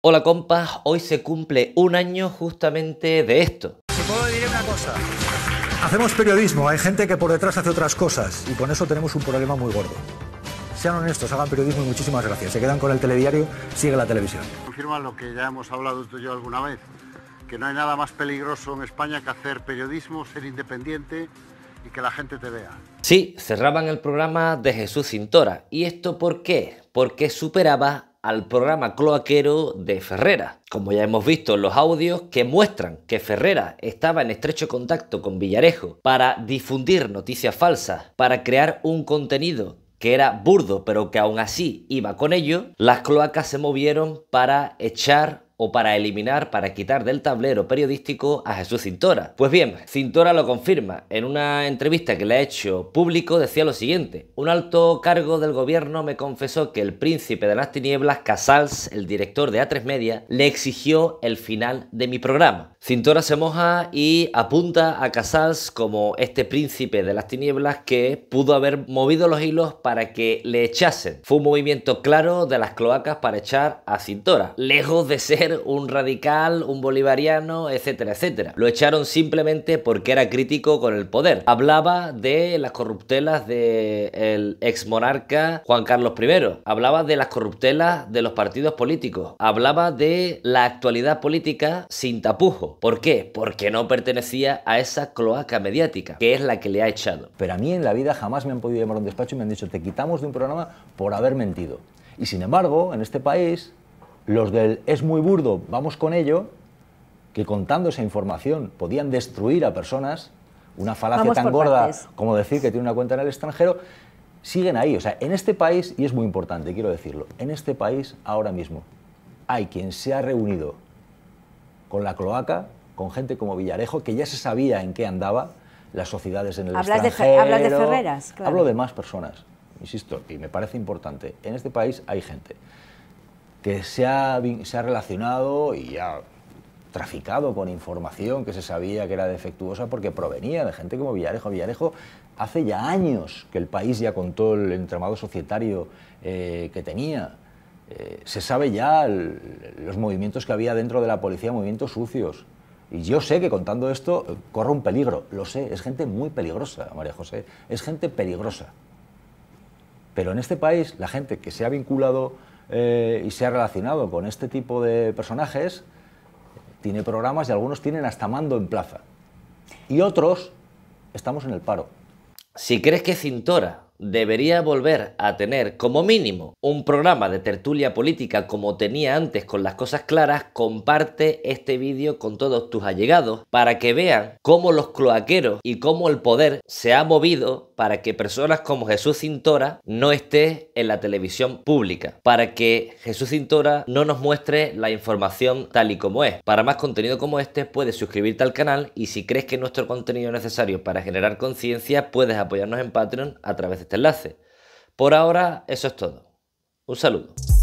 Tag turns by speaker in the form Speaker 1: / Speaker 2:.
Speaker 1: Hola compas, hoy se cumple un año justamente de esto. decir
Speaker 2: una cosa. Hacemos periodismo, hay gente que por detrás hace otras cosas y con eso tenemos un problema muy gordo. Sean honestos, hagan periodismo y muchísimas gracias. Se quedan con el telediario, sigue la televisión. Confirman lo que ya hemos hablado tú y yo alguna vez, que no hay nada más peligroso en España que hacer periodismo, ser independiente y que la gente te vea.
Speaker 1: Sí, cerraban el programa de Jesús Cintora. ¿Y esto por qué? Porque superaba al programa cloaquero de Ferrera. Como ya hemos visto en los audios que muestran que Ferrera estaba en estrecho contacto con Villarejo para difundir noticias falsas, para crear un contenido que era burdo pero que aún así iba con ello, las cloacas se movieron para echar o para eliminar, para quitar del tablero periodístico a Jesús Cintora. Pues bien, Cintora lo confirma. En una entrevista que le ha hecho público decía lo siguiente. Un alto cargo del gobierno me confesó que el príncipe de las tinieblas, Casals, el director de A3 Media, le exigió el final de mi programa. Cintora se moja y apunta a Casals como este príncipe de las tinieblas que pudo haber movido los hilos para que le echasen. Fue un movimiento claro de las cloacas para echar a Cintora, lejos de ser un radical, un bolivariano, etcétera, etcétera. Lo echaron simplemente porque era crítico con el poder. Hablaba de las corruptelas del exmonarca ex monarca Juan Carlos I. Hablaba de las corruptelas de los partidos políticos. Hablaba de la actualidad política sin tapujo. ¿Por qué? Porque no pertenecía a esa cloaca mediática, que es la que le ha echado.
Speaker 2: Pero a mí en la vida jamás me han podido llamar a un despacho y me han dicho, te quitamos de un programa por haber mentido. Y sin embargo, en este país los del es muy burdo, vamos con ello, que contando esa información podían destruir a personas, una falacia tan gorda como decir que tiene una cuenta en el extranjero, siguen ahí. O sea, en este país, y es muy importante, quiero decirlo, en este país ahora mismo hay quien se ha reunido con la cloaca, con gente como Villarejo, que ya se sabía en qué andaba las sociedades en el extranjero. hablas de Ferreras, claro. Hablo de más personas, insisto, y me parece importante. En este país hay gente que se ha, relacionado y ha traficado con información que se sabía que era defectuosa porque provenía de gente como Villarejo. Villarejo hace ya años que el país ya contó el entramado societario eh, que tenía. Eh, se sabe ya los movimientos que había dentro de la policía, movimientos sucios. Y yo sé que contando esto eh, corre un peligro, lo sé, es gente muy peligrosa, María José, es gente peligrosa. Pero en este país la gente que se ha vinculado eh, y se ha relacionado con este tipo de personajes, tiene programas y algunos tienen hasta mando en plaza. Y
Speaker 1: otros estamos en el paro. Si crees que Cintora debería volver a tener como mínimo un programa de tertulia política como tenía antes con las cosas claras, comparte este vídeo con todos tus allegados para que vean cómo los cloaqueros y cómo el poder se ha movido para que personas como Jesús Cintora no esté en la televisión pública, para que Jesús Cintora no nos muestre la información tal y como es. Para más contenido como este puedes suscribirte al canal y si crees que nuestro contenido es necesario para generar conciencia puedes apoyarnos en Patreon a través de este enlace. Por ahora, eso es todo. Un saludo.